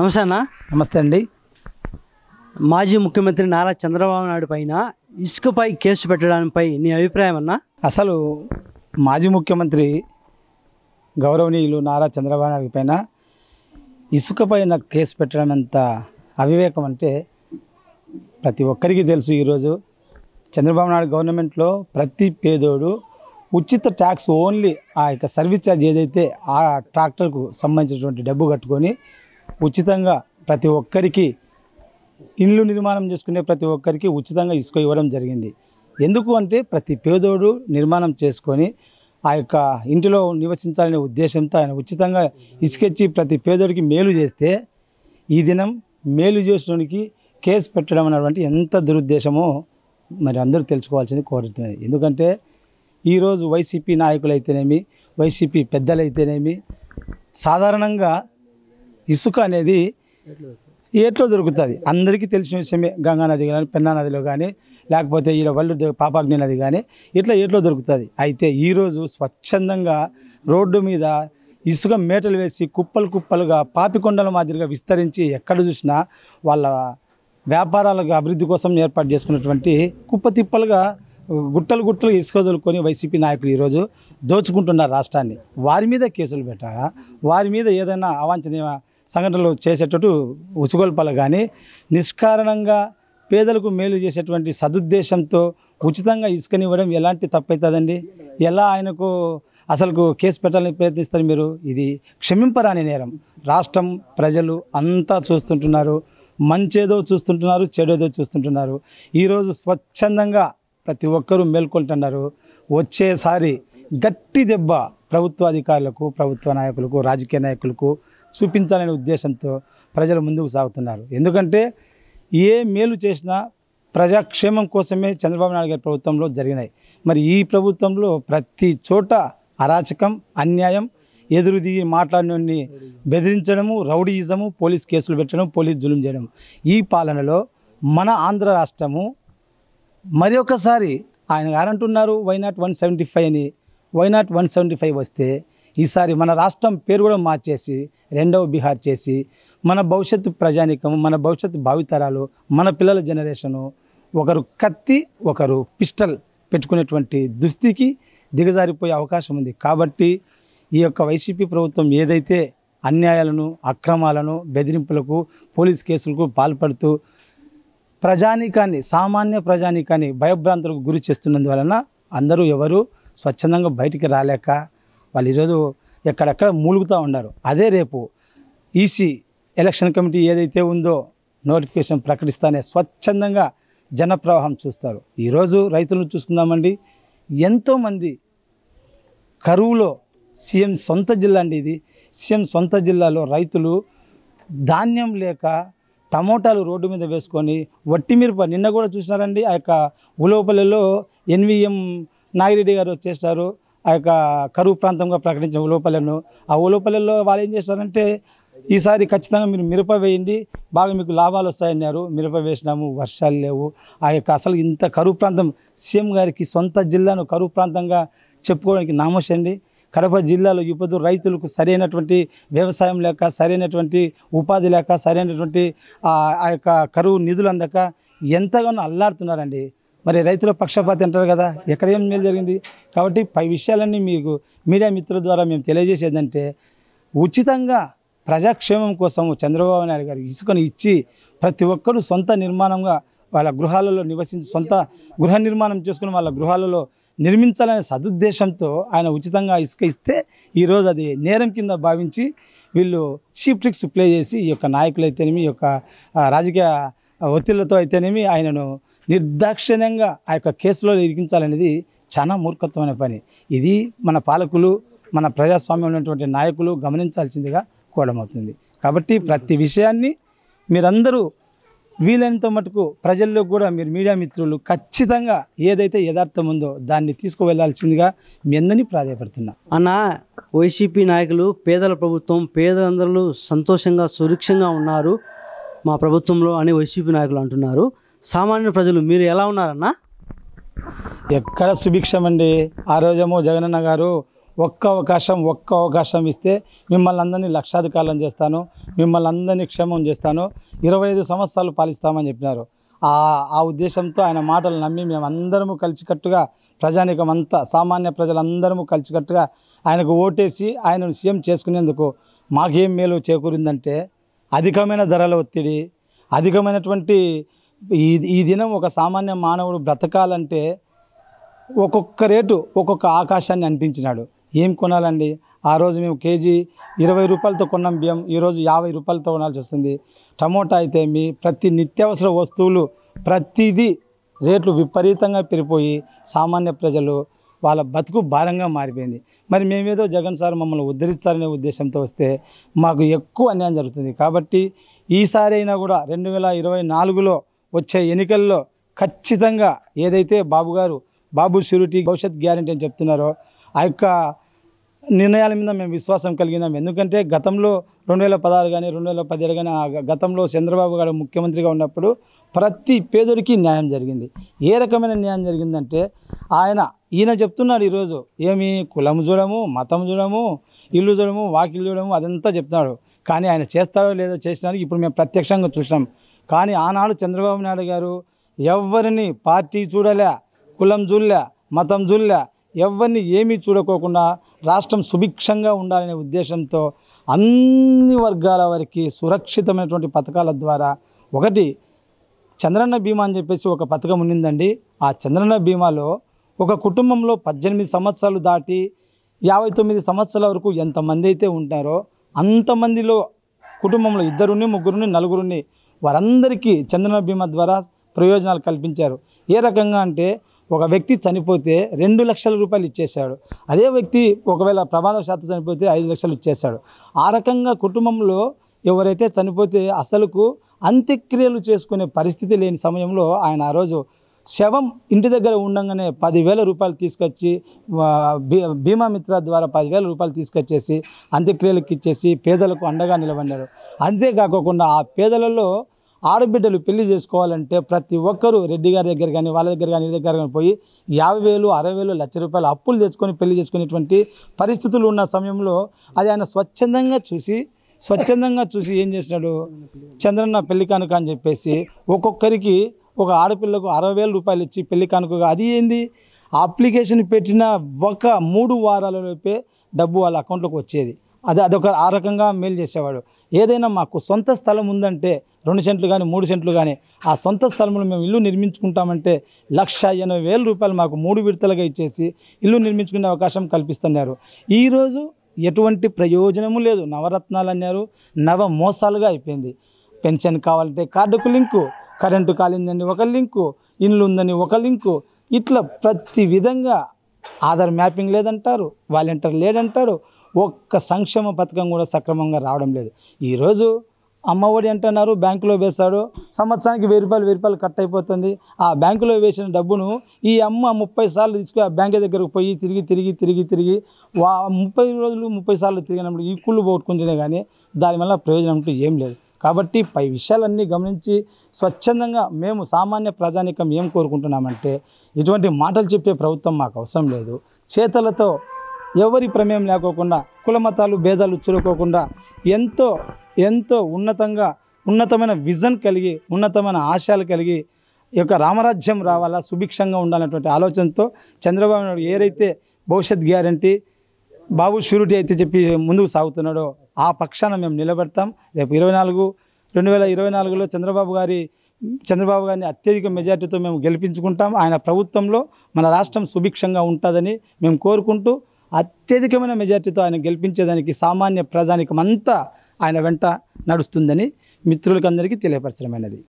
నమస్తే అన్న నమస్తే అండి మాజీ ముఖ్యమంత్రి నారా చంద్రబాబు నాయుడు పైన ఇసుకపై కేసు పెట్టడానికి నీ అభిప్రాయం అన్న అసలు మాజీ ముఖ్యమంత్రి గౌరవనీయులు నారా చంద్రబాబు నాయుడు పైన ఇసుకపైన కేసు పెట్టడం ఎంత అవివేకం అంటే ప్రతి ఒక్కరికి తెలుసు ఈరోజు చంద్రబాబు నాయుడు గవర్నమెంట్లో ప్రతి పేదోడు ఉచిత ట్యాక్స్ ఓన్లీ ఆ యొక్క సర్వీస్ ఛార్జ్ ఏదైతే ఆ ట్రాక్టర్కు సంబంధించినటువంటి డబ్బు కట్టుకొని ఉచితంగా ప్రతి ఒక్కరికి ఇండ్లు నిర్మాణం చేసుకునే ప్రతి ఒక్కరికి ఉచితంగా ఇసుక ఇవ్వడం జరిగింది ఎందుకు అంటే ప్రతి పేదోడు నిర్మాణం చేసుకొని ఆ యొక్క ఇంటిలో నివసించాలనే ఉద్దేశంతో ఆయన ఉచితంగా ఇసుకెచ్చి ప్రతి పేదోడికి మేలు చేస్తే ఈ దినం మేలు చేసడానికి కేసు పెట్టడం అనేటువంటి ఎంత దురుద్దేశమో మరి అందరూ తెలుసుకోవాల్సింది కోరుతున్నది ఎందుకంటే ఈరోజు వైసీపీ నాయకులు అయితేనేమి వైసీపీ పెద్దలైతేనేమి సాధారణంగా ఇసుక అనేది ఏట్లో దొరుకుతుంది అందరికీ తెలిసిన విషయమే గంగానది కానీ పెన్నా నదిలో కానీ లేకపోతే ఈడ వల్లు పాపాగ్ని నది కానీ ఇట్లా ఏట్లో దొరుకుతుంది అయితే ఈరోజు స్వచ్ఛందంగా రోడ్డు మీద ఇసుక మేటలు వేసి కుప్పలు కుప్పలుగా పాపికొండల మాదిరిగా విస్తరించి ఎక్కడ చూసినా వాళ్ళ వ్యాపారాలకు అభివృద్ధి కోసం ఏర్పాటు చేసుకున్నటువంటి కుప్ప తిప్పలుగా గుట్టలు గుట్టలు ఇసుక వదులుకొని వైసీపీ నాయకులు ఈరోజు దోచుకుంటున్నారు రాష్ట్రాన్ని వారి మీద కేసులు పెట్టాలా వారి మీద ఏదైనా అవాంఛనీయ సంఘటనలు చేసేటట్టు ఉసుగొల్పాలు కానీ నిష్కారణంగా పేదలకు మేలు చేసేటువంటి సదుద్దేశంతో ఉచితంగా ఇసుకనివ్వడం ఎలాంటి తప్పవుతుందండి ఎలా ఆయనకు అసలు కేసు పెట్టాలని ప్రయత్నిస్తారు మీరు ఇది క్షమింపరాని నేరం రాష్ట్రం ప్రజలు అంతా చూస్తుంటున్నారు మంచేదో చూస్తుంటున్నారు చెడేదో చూస్తుంటున్నారు ఈరోజు స్వచ్ఛందంగా ప్రతి ఒక్కరూ మేల్కొంటున్నారు వచ్చేసారి గట్టి దెబ్బ ప్రభుత్వాధికారులకు ప్రభుత్వ నాయకులకు రాజకీయ నాయకులకు చూపించాలనే ఉద్దేశంతో ప్రజలు ముందుకు సాగుతున్నారు ఎందుకంటే ఏ మేలు చేసినా ప్రజాక్షేమం కోసమే చంద్రబాబు నాయుడు గారి ప్రభుత్వంలో జరిగినాయి మరి ఈ ప్రభుత్వంలో ప్రతి చోట అరాచకం అన్యాయం ఎదురు దిగి మాట్లాడిన బెదిరించడము రౌడీయిజము పోలీస్ కేసులు పెట్టడం పోలీస్ జులుం చేయడం ఈ పాలనలో మన ఆంధ్ర రాష్ట్రము మరి ఒకసారి ఆయన గారంటున్నారు why not one seventy five అని why not one seventy five వస్తే ఈసారి మన రాష్ట్రం పేరు కూడా మార్చేసి రెండవ బీహార్ చేసి మన భవిష్యత్తు ప్రజానికం మన భవిష్యత్తు భావితరాలు మన పిల్లల జనరేషను ఒకరు కత్తి ఒకరు పిస్టల్ పెట్టుకునేటువంటి దుస్థితికి దిగజారిపోయే అవకాశం ఉంది కాబట్టి ఈ యొక్క వైసీపీ ప్రభుత్వం ఏదైతే అన్యాయాలను అక్రమాలను బెదిరింపులకు పోలీస్ కేసులకు పాల్పడుతూ ప్రజానీకాన్ని సామాన్య ప్రజానీకాన్ని భయభ్రాంతులకు గురి చేస్తున్నందువలన అందరూ ఎవరు స్వచ్ఛందంగా బయటికి రాలేక వాళ్ళు ఈరోజు ఎక్కడెక్కడ మూలుగుతూ ఉన్నారు అదే రేపు ఈసీ ఎలక్షన్ కమిటీ ఏదైతే ఉందో నోటిఫికేషన్ ప్రకటిస్తానే స్వచ్ఛందంగా జనప్రవాహం చూస్తారు ఈరోజు రైతులను చూసుకుందామండి ఎంతోమంది కరువులో సీఎం సొంత జిల్లా అండి ఇది సీఎం సొంత జిల్లాలో రైతులు ధాన్యం లేక టమోటాలు రోడ్డు మీద వేసుకొని వట్టిమిరప నిన్న కూడా చూసినారండి ఆ యొక్క ఉలవపల్లెలో ఎన్విఎం నాగిరెడ్డి గారు వచ్చేసారు ఆ యొక్క కరువు ప్రాంతంగా ప్రకటించిన ఉలవపల్లెను ఆ ఉలవపల్లెలో వాళ్ళు ఏం చేశారంటే ఈసారి ఖచ్చితంగా మీరు మిరప వేయండి బాగా మీకు లాభాలు వస్తాయన్నారు మిరప వేసినాము వర్షాలు లేవు ఆ యొక్క అసలు ఇంత కరువు ప్రాంతం సీఎం గారికి సొంత జిల్లాను కరువు ప్రాంతంగా చెప్పుకోవడానికి నామోషండి కడప జిల్లాలో ఇప్పుడు రైతులకు సరైనటువంటి వ్యవసాయం లేక సరైనటువంటి ఉపాధి లేక సరైనటువంటి ఆ యొక్క కరువు నిధులు అందక ఎంతగానో అల్లాడుతున్నారండి మరి రైతుల పక్షపాతి అంటారు కదా ఎక్కడ ఏం మేలు జరిగింది కాబట్టి పై విషయాలన్నీ మీకు మీడియా మిత్రుల ద్వారా మేము తెలియజేసేదంటే ఉచితంగా ప్రజాక్షేమం కోసం చంద్రబాబు నాయుడు గారు ఇసుకను ఇచ్చి ప్రతి ఒక్కరూ సొంత నిర్మాణంగా వాళ్ళ గృహాలలో నివసించి సొంత గృహ నిర్మాణం చేసుకుని వాళ్ళ గృహాలలో నిర్మించాలనే సదుద్దేశంతో ఆయన ఉచితంగా ఇసుక ఇస్తే ఈరోజు అది నేరం కింద భావించి వీళ్ళు చీప్ ట్రిక్స్ ప్లే చేసి ఈ యొక్క నాయకులు అయితేనేమి ఈ యొక్క రాజకీయ ఒత్తిళ్లతో అయితేనేమి ఆయనను నిర్దాక్షిణ్యంగా ఆ యొక్క కేసులో ఇరికించాలనేది చాలా మూర్ఖత్వమైన పని ఇది మన పాలకులు మన ప్రజాస్వామ్యం ఉన్నటువంటి నాయకులు గమనించాల్సిందిగా కోడమవుతుంది కాబట్టి ప్రతి విషయాన్ని మీరందరూ వీలైనంత మటుకు ప్రజల్లో కూడా మీరు మీడియా మిత్రులు ఖచ్చితంగా ఏదైతే యథార్థం ఉందో దాన్ని తీసుకువెళ్లాల్సిందిగా మీ అందరినీ ప్రాధాయపడుతున్నా అన్న వైసీపీ నాయకులు పేదల ప్రభుత్వం పేదలందరూ సంతోషంగా సురక్షంగా ఉన్నారు మా ప్రభుత్వంలో అని వైసీపీ నాయకులు అంటున్నారు సామాన్య ప్రజలు మీరు ఎలా ఉన్నారన్నా ఎక్కడ సుభిక్షమండి ఆ రోజేమో జగనన్న గారు ఒక్క అవకాశం ఒక్క అవకాశం ఇస్తే మిమ్మల్ని అందరినీ లక్షాధికారం చేస్తాను మిమ్మల్ని అందరినీ క్షేమం చేస్తాను ఇరవై ఐదు సంవత్సరాలు పాలిస్తామని చెప్పినారు ఆ ఆ ఉద్దేశంతో ఆయన మాటలు నమ్మి మేము అందరము కలిసికట్టుగా ప్రజానికం అంతా సామాన్య ప్రజలందరము కలిసికట్టుగా ఆయనకు ఓటేసి ఆయనను సీఎం చేసుకునేందుకు మాకేం మేలు చేకూరిందంటే అధికమైన ధరల ఒత్తిడి అధికమైనటువంటి ఈ ఈ దినం ఒక సామాన్య మానవుడు బ్రతకాలంటే ఒక్కొక్క రేటు ఒక్కొక్క ఆకాశాన్ని అంటించినాడు ఏం కొనాలండి ఆ రోజు మేము కేజీ ఇరవై రూపాయలతో కొన్నాం బియ్యం ఈరోజు యాభై రూపాయలతో కొనాల్సి వస్తుంది టమోటా అయితే మీ ప్రతి నిత్యావసర వస్తువులు ప్రతిదీ రేట్లు విపరీతంగా పెరిగిపోయి సామాన్య ప్రజలు వాళ్ళ బతుకు భారంగా మారిపోయింది మరి మేమేదో జగన్ సార్ మమ్మల్ని ఉద్ధరిస్తారనే ఉద్దేశంతో వస్తే మాకు ఎక్కువ అన్యాయం జరుగుతుంది కాబట్టి ఈసారి అయినా కూడా రెండు వేల ఇరవై నాలుగులో వచ్చే ఎన్నికల్లో ఖచ్చితంగా ఏదైతే బాబు గారు బాబు షూరిటీ భవిష్యత్ గ్యారంటీ అని చెప్తున్నారో ఆ యొక్క నిర్ణయాల మీద మేము విశ్వాసం కలిగినాం ఎందుకంటే గతంలో రెండు వేల పదహారు కానీ రెండు వేల పదిహేడు కానీ గతంలో చంద్రబాబు గారు ముఖ్యమంత్రిగా ఉన్నప్పుడు ప్రతి పేదోడికి న్యాయం జరిగింది ఏ రకమైన న్యాయం జరిగిందంటే ఆయన ఈయన చెప్తున్నాడు ఈరోజు ఏమి కులం చూడము మతం చూడము ఇల్లు చూడము వాకిల్లు చూడము అదంతా చెప్తున్నాడు కానీ ఆయన చేస్తాడో లేదో చేసినాడు ఇప్పుడు మేము ప్రత్యక్షంగా చూసాం కానీ ఆనాడు చంద్రబాబు నాయుడు గారు ఎవరిని పార్టీ చూడలే కులం చూడలే మతం చూడలే ఎవరిని ఏమీ చూడకోకుండా రాష్ట్రం సుభిక్షంగా ఉండాలనే ఉద్దేశంతో అన్ని వర్గాల వారికి సురక్షితమైనటువంటి పథకాల ద్వారా ఒకటి చంద్రన్న బీమా అని చెప్పేసి ఒక పథకం ఉండిందండి ఆ చంద్రన్న బీమాలో ఒక కుటుంబంలో పద్దెనిమిది సంవత్సరాలు దాటి యాభై తొమ్మిది సంవత్సరాల వరకు ఎంతమంది అయితే ఉంటారో అంతమందిలో కుటుంబంలో ఇద్దరుని ముగ్గురుని నలుగురుని వారందరికీ చంద్రన బీమా ద్వారా ప్రయోజనాలు కల్పించారు ఏ రకంగా అంటే ఒక వ్యక్తి చనిపోతే రెండు లక్షల రూపాయలు ఇచ్చేశాడు అదే వ్యక్తి ఒకవేళ ప్రమాదం శాతం చనిపోతే ఐదు లక్షలు ఇచ్చేశాడు ఆ రకంగా కుటుంబంలో ఎవరైతే చనిపోతే అసలుకు అంత్యక్రియలు చేసుకునే పరిస్థితి లేని సమయంలో ఆయన ఆ రోజు శవం ఇంటి దగ్గర ఉండగానే పదివేల రూపాయలు తీసుకొచ్చి బీమా మిత్ర ద్వారా పదివేల రూపాయలు తీసుకొచ్చేసి అంత్యక్రియలకు ఇచ్చేసి పేదలకు అండగా నిలబడ్డారు అంతేకాకుండా ఆ పేదలలో ఆడబిడ్డలు పెళ్లి చేసుకోవాలంటే ప్రతి ఒక్కరూ రెడ్డి గారి దగ్గర కానీ వాళ్ళ దగ్గర కానీ వీళ్ళ దగ్గర కానీ పోయి యాభై వేలు అరవై వేలు లక్ష రూపాయలు అప్పులు తెచ్చుకొని పెళ్లి చేసుకునేటువంటి పరిస్థితులు ఉన్న సమయంలో అది ఆయన స్వచ్ఛందంగా చూసి స్వచ్ఛందంగా చూసి ఏం చేసినాడు చంద్రన్న పెళ్లి కానుక అని చెప్పేసి ఒక్కొక్కరికి ఒక ఆడపిల్లకు అరవై వేల రూపాయలు ఇచ్చి పెళ్లి కానుకగా అది ఏంది అప్లికేషన్ పెట్టిన ఒక మూడు వారాలలోపే డబ్బు వాళ్ళ అకౌంట్లోకి వచ్చేది అది అదొక ఆ రకంగా మెయిల్ చేసేవాడు ఏదైనా మాకు సొంత స్థలం ఉందంటే రెండు సెంట్లు కానీ మూడు సెంట్లు కానీ ఆ సొంత స్థలంలో మేము ఇల్లు నిర్మించుకుంటామంటే లక్ష ఎనభై వేల రూపాయలు మాకు మూడు విడతలుగా ఇచ్చేసి ఇల్లు నిర్మించుకునే అవకాశం కల్పిస్తున్నారు ఈరోజు ఎటువంటి ప్రయోజనము లేదు నవరత్నాలు అన్నారు నవ మోసాలుగా అయిపోయింది పెన్షన్ కావాలంటే కార్డుకు లింకు కరెంటు కాలిందని ఒక లింకు ఇల్లు ఉందని ఒక లింకు ఇట్లా ప్రతి విధంగా ఆధార్ మ్యాపింగ్ లేదంటారు వాలంటీర్ లేడంటాడు ఒక్క సంక్షేమ పథకం కూడా సక్రమంగా రావడం లేదు ఈరోజు అమ్మఒడి అంటున్నారు బ్యాంకులో వేశాడు సంవత్సరానికి వెయ్యి రూపాయలు వెయ్యి రూపాయలు కట్ అయిపోతుంది ఆ బ్యాంకులో వేసిన డబ్బును ఈ అమ్మ ముప్పై సార్లు తీసుకుని ఆ బ్యాంక్ దగ్గరకు పోయి తిరిగి తిరిగి తిరిగి తిరిగి వా ముప్పై రోజులు ముప్పై సార్లు తిరిగినప్పుడు ఈ కుళ్ళు పోగొట్టుకుంటేనే కానీ దానివల్ల ప్రయోజనం అంటూ ఏం లేదు కాబట్టి పై విషయాలన్నీ గమనించి స్వచ్ఛందంగా మేము సామాన్య ప్రజానికం ఏం కోరుకుంటున్నామంటే ఇటువంటి మాటలు చెప్పే ప్రభుత్వం మాకు అవసరం లేదు చేతలతో ఎవరి ప్రమేయం లేకోకుండా కులమతాలు భేదాలు చురుకోకుండా ఎంతో ఎంతో ఉన్నతంగా ఉన్నతమైన విజన్ కలిగి ఉన్నతమైన ఆశయాలు కలిగి ఈ యొక్క రామరాజ్యం రావాలా సుభిక్షంగా ఉండాలన్నటువంటి ఆలోచనతో చంద్రబాబు నాయుడు ఏదైతే భవిష్యత్ గ్యారంటీ బాబు షూరిటీ అయితే చెప్పి ముందుకు సాగుతున్నాడో ఆ పక్షాన మేము నిలబెడతాం రేపు ఇరవై నాలుగు రెండు వేల ఇరవై నాలుగులో చంద్రబాబు గారి చంద్రబాబు గారిని అత్యధిక మెజార్టీతో మేము గెలిపించుకుంటాం ఆయన ప్రభుత్వంలో మన రాష్ట్రం సుభిక్షంగా ఉంటుందని మేము కోరుకుంటూ అత్యధికమైన మెజార్టీతో ఆయన గెలిపించేదానికి సామాన్య ప్రజానికమంతా ఆయన వెంట నడుస్తుందని మిత్రులకందరికీ తెలియపరచడమైనది